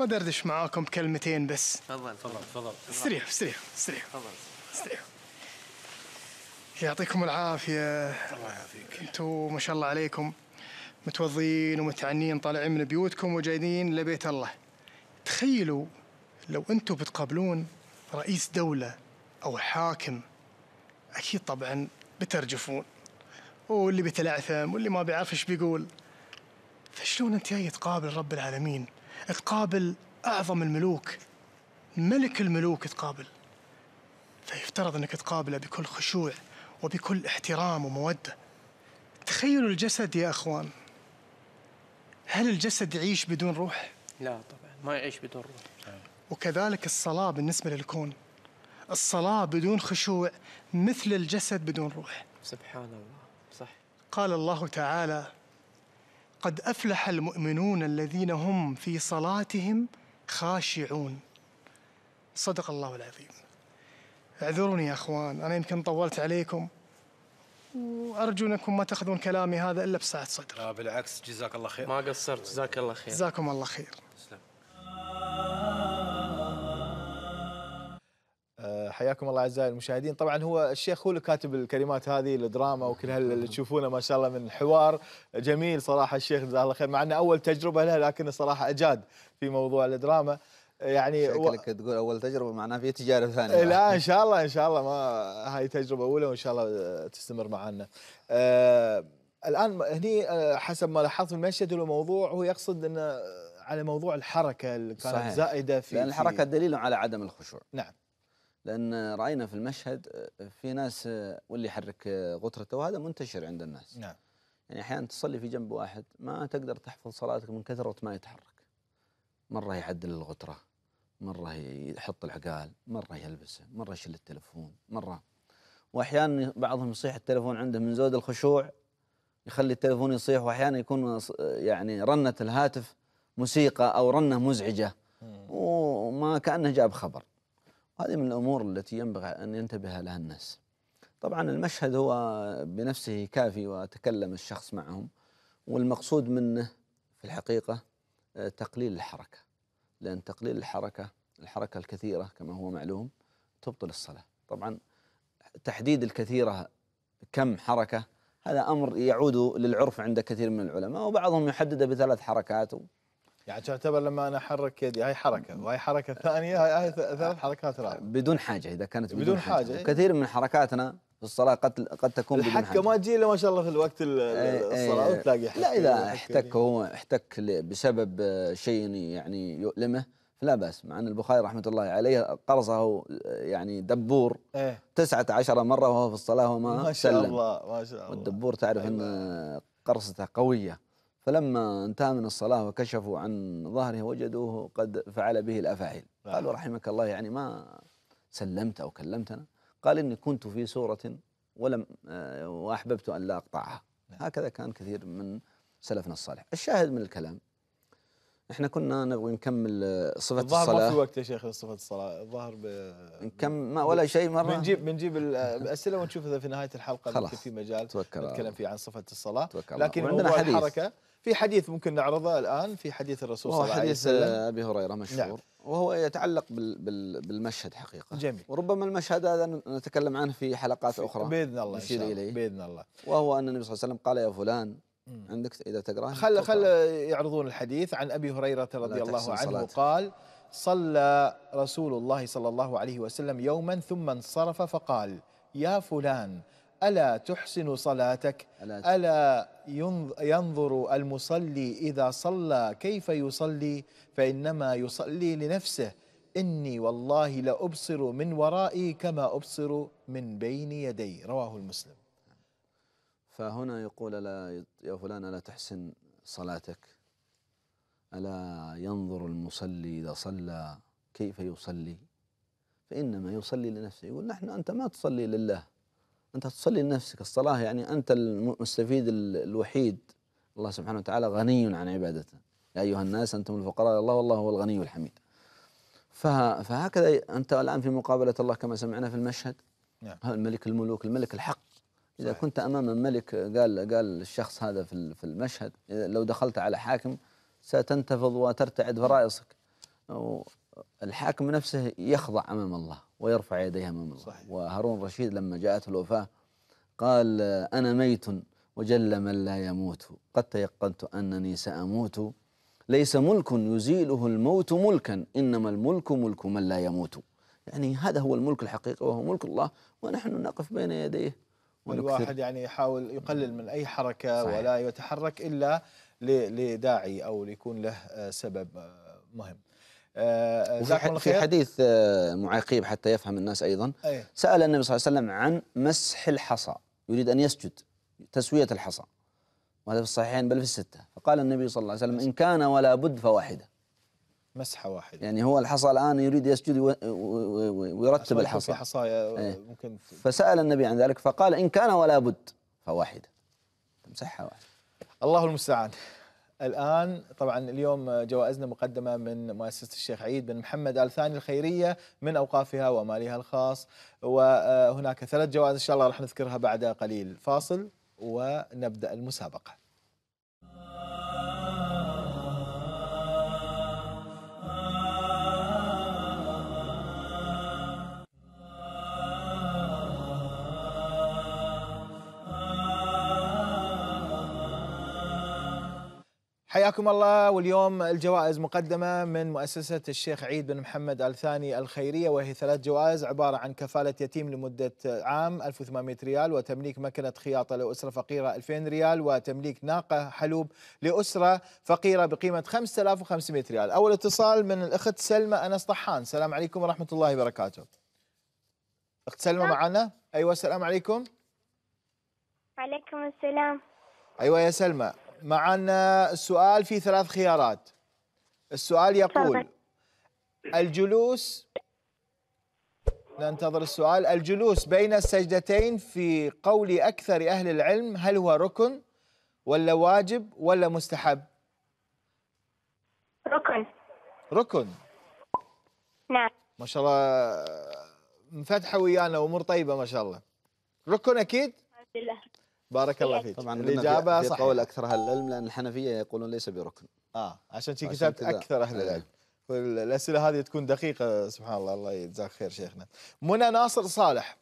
بدردش معاكم بكلمتين بس تفضل تفضل تفضل استريحوا استريحوا استريحوا تفضل استريحوا يعطيكم العافية الله يعافيك انتم ما شاء الله عليكم متوضين ومتعنين طالعين من بيوتكم وجايين لبيت الله تخيلوا لو انتم بتقابلون رئيس دولة أو حاكم أكيد طبعا بترجفون واللي بتلعثم واللي ما بيعرف ايش بيقول فشلون انت جاي تقابل رب العالمين تقابل أعظم الملوك ملك الملوك تقابل فيفترض أنك تقابله بكل خشوع وبكل احترام ومودة تخيلوا الجسد يا أخوان هل الجسد يعيش بدون روح؟ لا طبعا ما يعيش بدون روح وكذلك الصلاة بالنسبة للكون الصلاة بدون خشوع مثل الجسد بدون روح سبحان الله صح قال الله تعالى قد أفلح المؤمنون الذين هم في صلاتهم خاشعون صدق الله العظيم اعذروني يا اخوان انا يمكن طولت عليكم وارجو انكم ما تاخذون كلامي هذا الا بسعه صدر لا آه، بالعكس جزاك الله خير ما قصرت جزاك الله خير جزاكم الله خير تسلم آه، حياكم الله اعزائي المشاهدين طبعا هو الشيخ هو اللي كاتب الكلمات هذه الدراما وكل اللي تشوفونه ما شاء الله من حوار جميل صراحه الشيخ جزاه الله خير مع انه اول تجربه له لكنه صراحه اجاد في موضوع الدراما يعني شكلك و... تقول اول تجربه معناها في تجارب ثانيه لا ان شاء الله ان شاء الله ما هاي تجربه اولى وان شاء الله تستمر معنا آه الان هني آه، حسب ما لاحظت في المشهد الموضوع هو يقصد انه آه، على موضوع الحركه اللي كانت صحيح. زائده في لان الحركه دليل على عدم الخشوع نعم لان راينا في المشهد آه، في ناس واللي يحرك غترته وهذا منتشر عند الناس نعم يعني احيانا تصلي في جنب واحد ما تقدر تحفظ صلاتك من كثره ما يتحرك مرة يعدل الغترة مرة يحط العقال مرة يلبسه مرة يشيل التلفون مرة وأحيانا بعضهم يصيح التلفون عنده من زود الخشوع يخلي التلفون يصيح وأحيانا يكون يعني رنة الهاتف موسيقى أو رنة مزعجة وما كأنه جاب خبر هذه من الأمور التي ينبغي أن ينتبه لها الناس طبعا المشهد هو بنفسه كافي وتكلم الشخص معهم والمقصود منه في الحقيقة تقليل الحركة لأن تقليل الحركة الحركة الكثيرة كما هو معلوم تبطل الصلاة طبعا تحديد الكثيرة كم حركة هذا أمر يعود للعرف عند كثير من العلماء وبعضهم يحدده بثلاث حركات يعني تعتبر لما انا احرك يدي هاي حركه وهي حركه ثانيه هاي ثلاث حركات رابعه بدون حاجه اذا كانت بدون, بدون حاجة. حاجه كثير من حركاتنا في الصلاه قد قد تكون الحكه ما تجي الا ما شاء الله في الوقت إيه، إيه. الصلاه وتلاقي حكة لا اذا يعني. احتك هو احتك بسبب شيء يعني يؤلمه فلا باس مع ان البخاري رحمه الله عليه قرصه يعني دبور ايه 19 مره وهو في الصلاه وما ما شاء سلم الله ما شاء الله والدبور تعرف ان أيوة. قرصته قويه فلما انتهى من الصلاه وكشفوا عن ظهره وجدوه قد فعل به الافاعيل نعم. قالوا رحمك الله يعني ما سلمت او كلمتنا قال إني كنت في سورة ولم آه، وأحببت أن لا أقطعها نعم. هكذا كان كثير من سلفنا الصالح الشاهد من الكلام احنا كنا نبغى نكمل آه، صفة الظهر الصلاة الظاهر ما في وقت يا شيخ صفة الصلاة الظاهر ب... نكم ما ولا شيء مرة بنجيب بنجيب آه، الأسئلة ونشوف إذا في نهاية الحلقة خلاص في مجال نتكلم فيه عن صفة الصلاة توكل لكن عندنا حديث في حديث ممكن نعرضه الآن في حديث الرسول صلى الله عليه وسلم حديث أبي هريرة مشهور نعم. وهو يتعلق بالمشهد حقيقة جميل وربما المشهد هذا نتكلم عنه في حلقات أخرى بإذن الله نشير إليه بإذن الله وهو أن النبي صلى الله عليه وسلم قال يا فلان عندك إذا تقرأه خل خل يعرضون الحديث عن أبي هريرة رضي الله عنه قال صلى رسول الله صلى الله عليه وسلم يوما ثم انصرف فقال يا فلان ألا تحسن صلاتك ألا ينظر المصلي إذا صلى كيف يصلي فإنما يصلي لنفسه إني والله لأبصر من ورائي كما أبصر من بين يدي رواه المسلم فهنا يقول لا يا فلان ألا تحسن صلاتك ألا ينظر المصلي إذا صلى كيف يصلي فإنما يصلي لنفسه يقول نحن أنت ما تصلي لله أنت تصلي لنفسك الصلاة يعني أنت المستفيد الوحيد الله سبحانه وتعالى غني عن عبادته يا أيها الناس أنتم الفقراء إلى الله والله هو الغني الحميد فهكذا أنت الآن في مقابلة الله كما سمعنا في المشهد نعم. الملك الملوك الملك الحق إذا صحيح. كنت أمام الملك قال قال الشخص هذا في في المشهد لو دخلت على حاكم ستنتفض وترتعد فرائصك الحاكم نفسه يخضع أمام الله ويرفع يديها امام الله صحيح. وهارون الرشيد لما جاءته الوفاه قال انا ميت وجل من لا يموت قد تيقنت انني ساموت ليس ملك يزيله الموت ملكا انما الملك ملك من لا يموت يعني هذا هو الملك الحقيقي وهو ملك الله ونحن نقف بين يديه والواحد يعني يحاول يقلل من اي حركه صحيح. ولا يتحرك الا لداعي او ليكون له آه، سبب آه، مهم آه، وفي في حديث آه، معاقيب حتى يفهم الناس أيضا أيه؟ سأل النبي صلى الله عليه وسلم عن مسح الحصى يريد أن يسجد تسوية الحصى وهذا في الصحيحين بل في الستة فقال النبي صلى الله عليه وسلم إن كان ولا بد فواحدة مسحة واحدة يعني هو الحصى الآن يريد يسجد ويرتب الحصى أيه؟ آه، ممكن فسأل النبي عن ذلك فقال إن كان ولا بد فواحدة تمسحها واحدة الله المستعان الآن طبعا اليوم جوائزنا مقدمة من مؤسسة الشيخ عيد بن محمد آل ثاني الخيرية من أوقافها ومالها الخاص وهناك ثلاث جوائز إن شاء الله راح نذكرها بعد قليل فاصل ونبدأ المسابقة حياكم الله واليوم الجوائز مقدمة من مؤسسة الشيخ عيد بن محمد آل ثاني الخيرية وهي ثلاث جوائز عبارة عن كفالة يتيم لمدة عام 1800 ريال وتمليك مكنة خياطة لأسرة فقيرة 2000 ريال وتمليك ناقة حلوب لأسرة فقيرة بقيمة 5500 ريال أول اتصال من الأخت سلمى أنس طحان السلام عليكم ورحمة الله وبركاته أخت سلمى معنا أيوة السلام عليكم عليكم السلام أيوة يا سلمى معنا السؤال في ثلاث خيارات السؤال يقول الجلوس ننتظر السؤال الجلوس بين السجدتين في قول أكثر أهل العلم هل هو ركن ولا واجب ولا مستحب ركن ركن نعم ما شاء الله مفتحة ويانا وامور طيبة ما شاء الله ركن أكيد الحمد لله بارك الله إيه، فيك طبعا الاجابه صح قول اكثر اهل العلم لان الحنفيه يقولون ليس بركن اه عشان شي كتبت اكثر اهل إيه. العلم الاسئله هذه تكون دقيقه سبحان الله الله يجزاك خير شيخنا منى ناصر صالح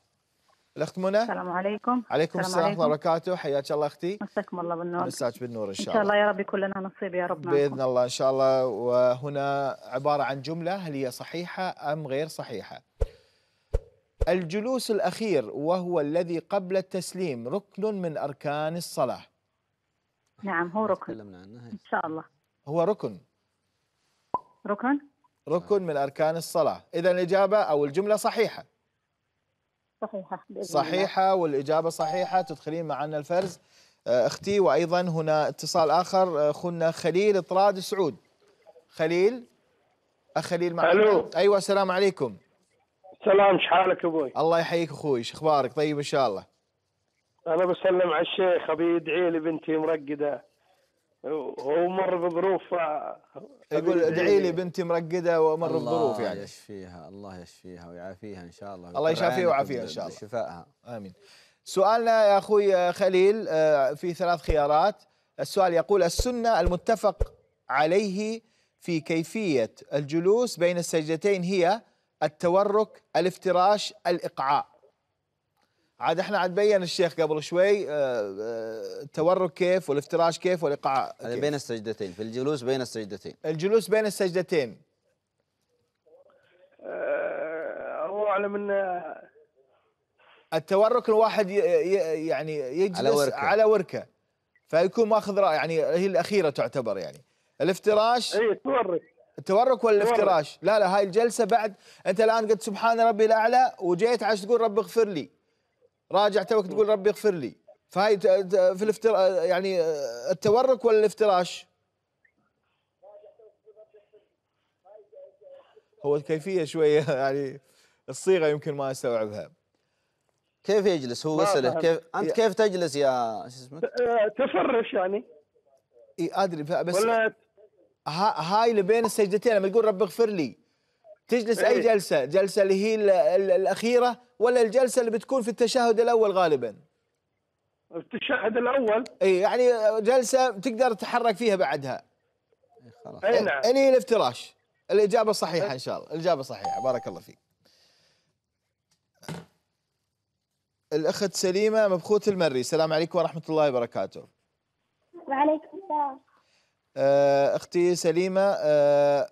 الاخت منى السلام عليكم عليكم السلام ورحمه الله وبركاته حياك الله اختي مساكم الله بالنور مساك بالنور ان شاء الله ان شاء الله يا رب يكون لنا نصيب يا رب باذن الله ان شاء الله وهنا عباره عن جمله هل هي صحيحه ام غير صحيحه الجلوس الأخير وهو الذي قبل التسليم ركن من أركان الصلاة نعم هو ركن تكلمنا عنه إن شاء الله هو ركن ركن ركن من أركان الصلاة إذا الإجابة أو الجملة صحيحة صحيحة بإذن صحيحة والإجابة صحيحة تدخلين معنا الفرز آه، أختي وأيضا هنا اتصال آخر آه، أخونا خليل إطراد سعود خليل أخ خليل معنا أيوة السلام عليكم سلام شحالك ابوي الله يحييك اخوي اخبارك طيب ان شاء الله انا بسلم على الشيخ ابي يدعي لي بنتي مرقده هو مر بظروف يقول ادعي لي بنتي مرقده ومر بظروف يعني الله يشفيها الله يشفيها ويعافيها ان شاء الله الله يشافيها ويعافيها ان شاء الله شفائها امين سؤالنا يا اخوي خليل آه، في ثلاث خيارات السؤال يقول السنه المتفق عليه في كيفيه الجلوس بين السجدتين هي التورك الافتراش الإقعاء عاد احنا عاد بين الشيخ قبل شوي آه، آه، التورك كيف والافتراش كيف والاقعاء يعني كيف. بين السجدتين في الجلوس بين السجدتين الجلوس بين السجدتين الله اعلم ان آه، التورك الواحد يعني يجلس على وركه, على وركة فيكون ماخذ راي يعني هي الاخيره تعتبر يعني الافتراش اي تورك التورك ولا الافتراش؟ لا لا هاي الجلسه بعد انت الان قلت سبحان ربي الاعلى وجيت عشان تقول ربي اغفر لي راجع توك تقول ربي اغفر لي فهاي في الافتر يعني التورك ولا الافتراش؟ هو الكيفيه شويه (laughs) يعني الصيغه يمكن ما استوعبها كيف يجلس هو وسله كيف انت كيف تجلس يا شو اسمك؟ تفرش يعني اي ادري بس ولا هاي اللي بين السجدتين لما تقول رب اغفر لي تجلس اي إيه. جلسه جلسه اللي هي الاخيره ولا الجلسه اللي بتكون في التشهد الاول غالبا التشهد الاول اي يعني جلسه تقدر تتحرك فيها بعدها إيه، خلاص اي نعم اللي هي الافتراش الاجابه صحيحه ان شاء الله الاجابه صحيحه بارك الله فيك الاخت سليمه مبخوت المري السلام عليكم ورحمه الله وبركاته وعليكم السلام آه، اختي سليمه آه،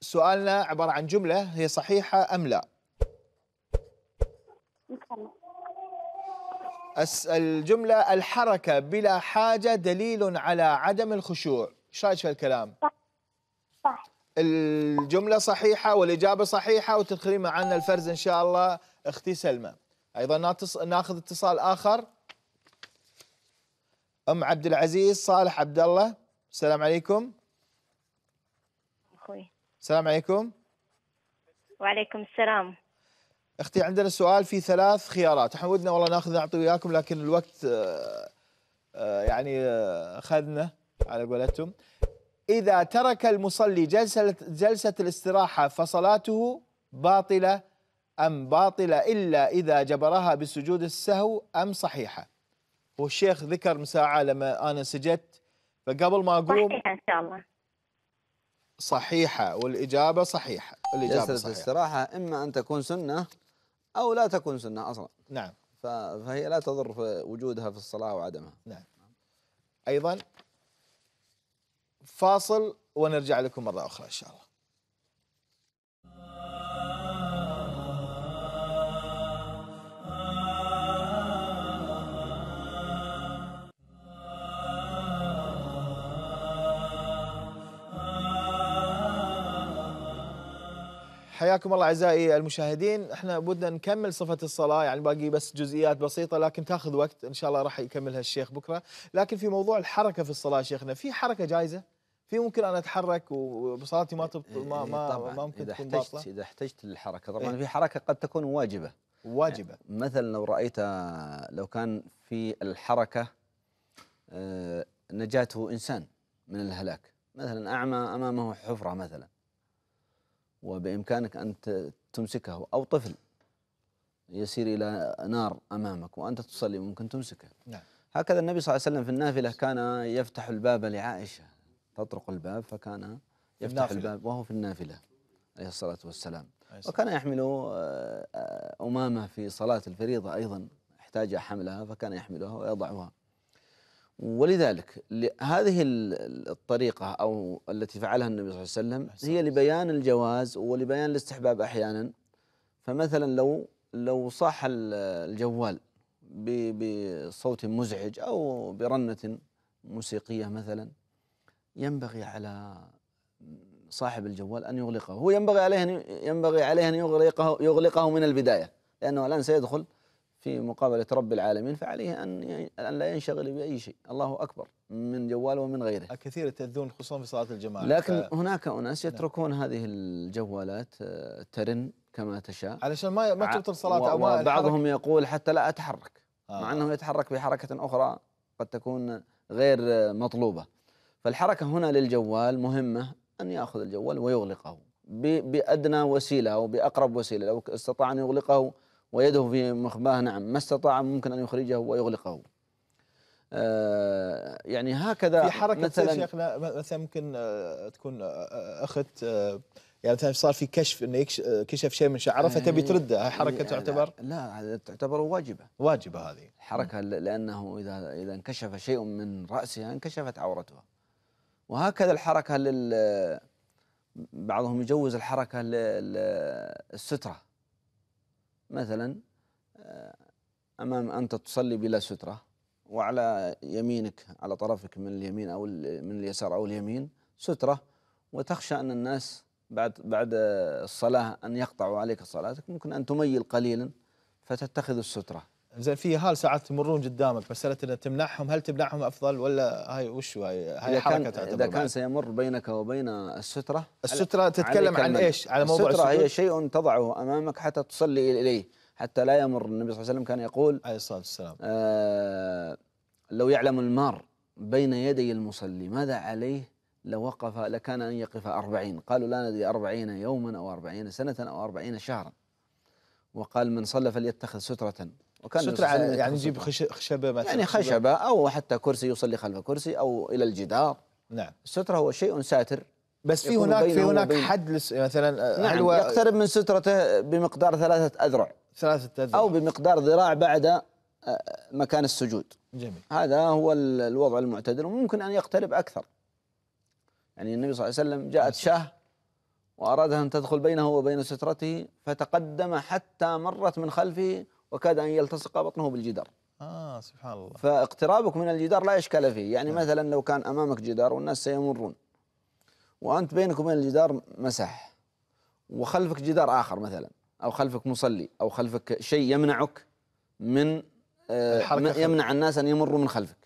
سؤالنا عباره عن جمله هي صحيحه ام لا؟ الجمله الحركه بلا حاجه دليل على عدم الخشوع، ايش رايك في الكلام؟ صح الجمله صحيحه والاجابه صحيحه وتدخلين معنا الفرز ان شاء الله اختي سلمى. ايضا ناخذ اتصال اخر ام عبد العزيز صالح عبد الله السلام عليكم اخوي السلام عليكم وعليكم السلام اختي عندنا سؤال في ثلاث خيارات احنا ودنا والله ناخذ نعطي وياكم لكن الوقت آه، آه، يعني آه، اخذنا على قولتهم اذا ترك المصلي جلسه جلسه الاستراحه فصلاته باطله ام باطله الا اذا جبرها بسجود السهو ام صحيحه والشيخ ذكر من ساعه لما انا سجدت فقبل ما اقوم صحيحه ان شاء الله صحيحه والاجابه صحيحه الاجابه جلسه صحيحة. الاستراحه اما ان تكون سنه او لا تكون سنه اصلا نعم فهي لا تضر في وجودها في الصلاه وعدمها نعم ايضا فاصل ونرجع لكم مره اخرى ان شاء الله حياكم الله اعزائي المشاهدين احنا بدنا نكمل صفه الصلاه يعني باقي بس جزئيات بسيطه لكن تاخذ وقت ان شاء الله راح يكملها الشيخ بكره لكن في موضوع الحركه في الصلاه شيخنا في حركه جائزه في ممكن انا اتحرك وصلاتي ما تبط... ما إيه، ما, ما ممكن إذا تكون باطله اذا احتجت للحركه طبعا إيه. في حركه قد تكون واجبه واجبه يعني مثلا لو رايت لو كان في الحركه آه، نجاته انسان من الهلاك مثلا اعمى امامه حفره مثلا وبإمكانك أن تمسكه أو طفل يسير إلى نار أمامك وأنت تصلي ممكن تمسكه نعم. هكذا النبي صلى الله عليه وسلم في النافلة كان يفتح الباب لعائشة تطرق الباب فكان يفتح النافلة. الباب وهو في النافلة عليه الصلاة والسلام وكان يحمل آه، أمامه في صلاة الفريضة أيضا احتاج حملها فكان يحملها ويضعها ولذلك هذه الطريقة أو التي فعلها النبي صلى الله عليه وسلم هي لبيان الجواز ولبيان الاستحباب أحيانا فمثلا لو لو صاح الجوال بصوت مزعج أو برنة موسيقية مثلا ينبغي على صاحب الجوال أن يغلقه هو ينبغي عليه أن ينبغي عليه أن يغلقه يغلقه من البداية لأنه الآن سيدخل في مقابلة رب العالمين فعليه أن أن لا ينشغل بأي شيء الله أكبر من جواله ومن غيره كثير يتأذون خصوصا في صلاة الجماعة لكن ف... هناك أناس نعم. يتركون نعم. هذه الجوالات آه، ترن كما تشاء علشان ما ما تبطل صلاة و... بعضهم يقول حتى لا أتحرك آه. مع أنه يتحرك بحركة أخرى قد تكون غير مطلوبة فالحركة هنا للجوال مهمة أن يأخذ الجوال ويغلقه بأدنى وسيلة أو بأقرب وسيلة لو استطاع أن يغلقه ويده في مخباه نعم ما استطاع ممكن أن يخرجه ويغلقه آه يعني هكذا في حركة مثلا شيخنا مثلا ممكن آه، تكون آه، أخت آه، يعني مثلا صار في كشف انه كشف شيء من شعره فتبي ترده هاي حركه تعتبر لا, هذا تعتبر واجبه واجبه هذه الحركه لانه اذا اذا انكشف شيء من راسها انكشفت عورتها وهكذا الحركه لل بعضهم يجوز الحركه للستره مثلا آه، أمام أنت تصلي بلا سترة وعلى يمينك على طرفك من اليمين أو من اليسار أو اليمين سترة وتخشى أن الناس بعد بعد الصلاة أن يقطعوا عليك صلاتك ممكن أن تميل قليلا فتتخذ السترة زين في هال ساعات تمرون قدامك مساله ان تمنعهم هل تمنعهم افضل ولا هاي وش هاي هاي حركه تعتبر اذا كان سيمر بينك وبين الستره الستره تتكلم عن ايش؟ على موضوع الستره هي شيء تضعه امامك حتى تصلي اليه حتى لا يمر النبي صلى الله عليه وسلم كان يقول عليه الصلاه والسلام آه لو يعلم المار بين يدي المصلي ماذا عليه لوقف لكان أن يقف أربعين قالوا لا ندري أربعين يوما أو أربعين سنة أو أربعين شهرا وقال من صلى فليتخذ سترة وكان سترة يعني نجيب خشبة مثلا يعني خشبة أو حتى كرسي يصلي خلف كرسي أو إلى الجدار نعم السترة هو شيء ساتر بس في هناك في هناك حد مثلا آه، نعم يقترب من سترته بمقدار ثلاثة أذرع ثلاثة أذرع أو بمقدار ذراع بعد آه، مكان السجود جميل هذا هو الوضع المعتدل وممكن أن يقترب أكثر يعني النبي صلى الله عليه وسلم جاءت نعم. شاه وأرادها أن تدخل بينه وبين سترته فتقدم حتى مرت من خلفه وكاد أن يلتصق بطنه بالجدار آه سبحان الله فاقترابك من الجدار لا إشكال فيه يعني آه. مثلا لو كان أمامك جدار والناس سيمرون وأنت بينك وبين الجدار مساحة وخلفك جدار آخر مثلا أو خلفك مصلي أو خلفك شيء يمنعك من آه، يمنع الناس أن يمروا من خلفك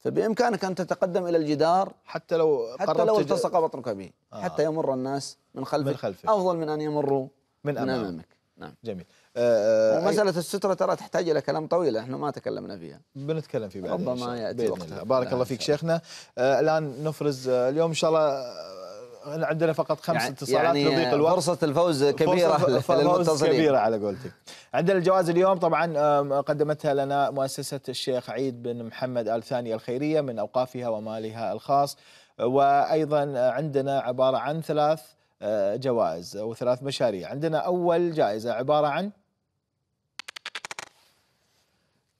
فبإمكانك أن تتقدم إلى الجدار حتى لو حتى لو التصق بطنك به آه. حتى يمر الناس من خلفك, من خلفك أفضل من أن يمروا من أمامك, من أمامك. نعم جميل آه، آه، ومساله الستره ترى تحتاج الى كلام طويل احنا ما تكلمنا فيها بنتكلم فيه بعد ربما ياتي وقتها بارك الله فيك شيخنا آه، الان نفرز اليوم ان شاء الله عندنا فقط خمس يعني اتصالات يعني لضيق الوقت فرصة الفوز كبيرة فرصة (laughs) للمتصلين كبيرة على قولتك عندنا الجوائز اليوم طبعا قدمتها لنا مؤسسة الشيخ عيد بن محمد آل ثاني الخيرية من أوقافها ومالها الخاص وأيضا عندنا عبارة عن ثلاث جوائز وثلاث مشاريع عندنا أول جائزة عبارة عن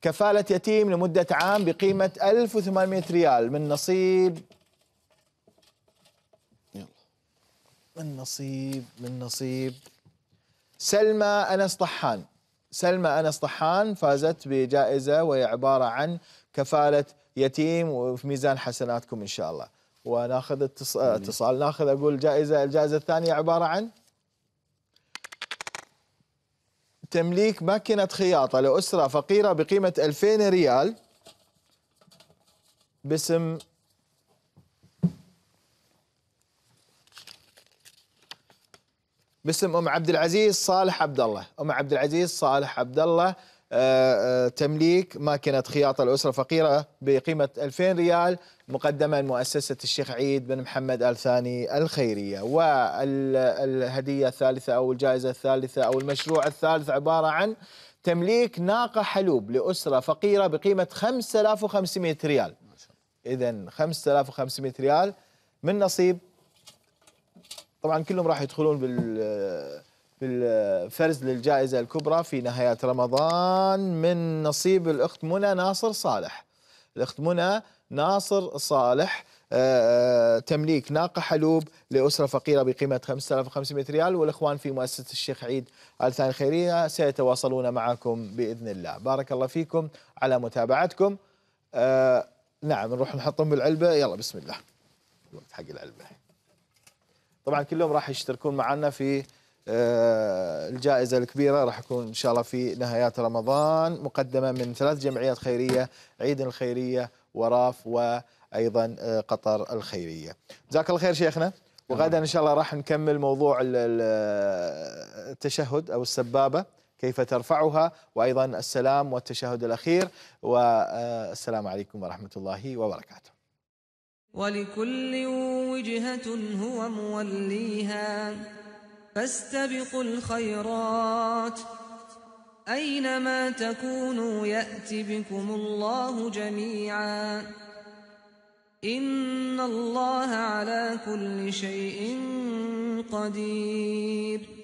كفالة يتيم لمدة عام بقيمة 1800 ريال من نصيب يلا من نصيب من نصيب سلمى أنس طحان سلمى أنس طحان فازت بجائزة وهي عبارة عن كفالة يتيم وفي ميزان حسناتكم إن شاء الله وناخذ اتصال ناخذ أقول جائزة الجائزة الثانية عبارة عن تمليك ماكينة خياطة لأسرة فقيرة بقيمة 2000 ريال باسم باسم ام عبد العزيز صالح عبد الله، ام عبد العزيز صالح عبد الله آه، آه، تمليك ماكينة خياطة الأسرة فقيرة بقيمة 2000 ريال مقدما مؤسسة الشيخ عيد بن محمد آل ثاني الخيرية والهدية الثالثة أو الجائزة الثالثة أو المشروع الثالث عبارة عن تمليك ناقة حلوب لأسرة فقيرة بقيمة 5500 ريال إذا 5500 ريال من نصيب طبعا كلهم راح يدخلون بال بالفرز للجائزة الكبرى في نهايات رمضان من نصيب الأخت منى ناصر صالح الأخت منى ناصر صالح آه، آه، تمليك ناقة حلوب لأسرة فقيرة بقيمة 5500 ريال والإخوان في مؤسسة الشيخ عيد آل ثاني سيتواصلون معكم بإذن الله بارك الله فيكم على متابعتكم آه، نعم نروح نحطهم بالعلبة يلا بسم الله حق العلبة طبعا كلهم راح يشتركون معنا في آه، الجائزة الكبيرة راح يكون إن شاء الله في نهايات رمضان مقدمة من ثلاث جمعيات خيرية عيد الخيرية وراف وأيضا آه، قطر الخيرية جزاك الله خير شيخنا وغدا إن شاء الله راح نكمل موضوع التشهد أو السبابة كيف ترفعها وأيضا السلام والتشهد الأخير والسلام عليكم ورحمة الله وبركاته ولكل وجهة هو موليها فاستبقوا الخيرات أينما تكونوا يأت بكم الله جميعا إن الله على كل شيء قدير